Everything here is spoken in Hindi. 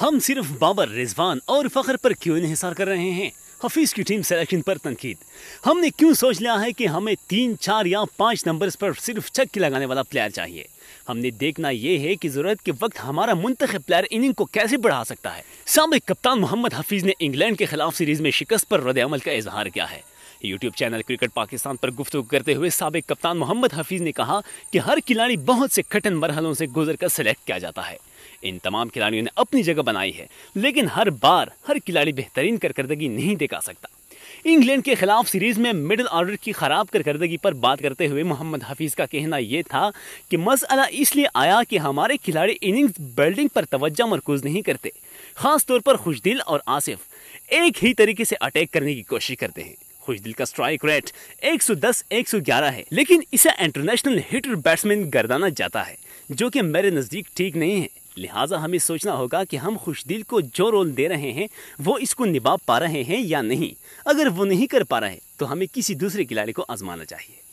हम सिर्फ बाबर रिजवान और फखर पर क्यों इहिसार कर रहे हैं हफीज की टीम सिलेक्शन पर तनकीद हमने क्यों सोच लिया है कि हमें तीन चार या पाँच नंबर पर सिर्फ चक्की लगाने वाला प्लेयर चाहिए हमने देखना यह है कि ज़रूरत के वक्त हमारा मुंतब प्लेयर इनिंग को कैसे बढ़ा सकता है सामक कप्तान मोहम्मद हफीज़ ने इंग्लैंड के खिलाफ सीरीज़ में शिकस्त पर अमल का इजहार किया है यूट्यूब चैनल क्रिकेट पाकिस्तान पर गुफ्तु करते हुए सबक कप्तान मोहम्मद हफीज़ ने कहा कि हर खिलाड़ी बहुत से कठिन मरहलों से गुजर कर सेलेक्ट किया जाता है इन तमाम खिलाड़ियों ने अपनी जगह बनाई है लेकिन हर बार हर खिलाड़ी बेहतरीन कारकर्दगी नहीं दिखा सकता इंग्लैंड के खिलाफ सीरीज में मिडिल ऑर्डर की खराब कारकर्दगी पर बात करते हुए मोहम्मद हफीज़ का कहना यह था कि मसला इसलिए आया कि हमारे खिलाड़ी इनिंग्स बिल्डिंग पर तवज्जो मरकूज नहीं करते खास तौर पर खुशदिल और आसिफ एक ही तरीके से अटैक करने की कोशिश करते हैं खुशदिल का स्ट्राइक रेट 110 111 है लेकिन इसे इंटरनेशनल हिटर बैट्समैन गर्दाना जाता है जो कि मेरे नज़दीक ठीक नहीं है लिहाजा हमें सोचना होगा कि हम खुशदिल को जो रोल दे रहे हैं वो इसको निभा पा रहे हैं या नहीं अगर वो नहीं कर पा रहे तो हमें किसी दूसरे खिलाड़ी को आजमाना चाहिए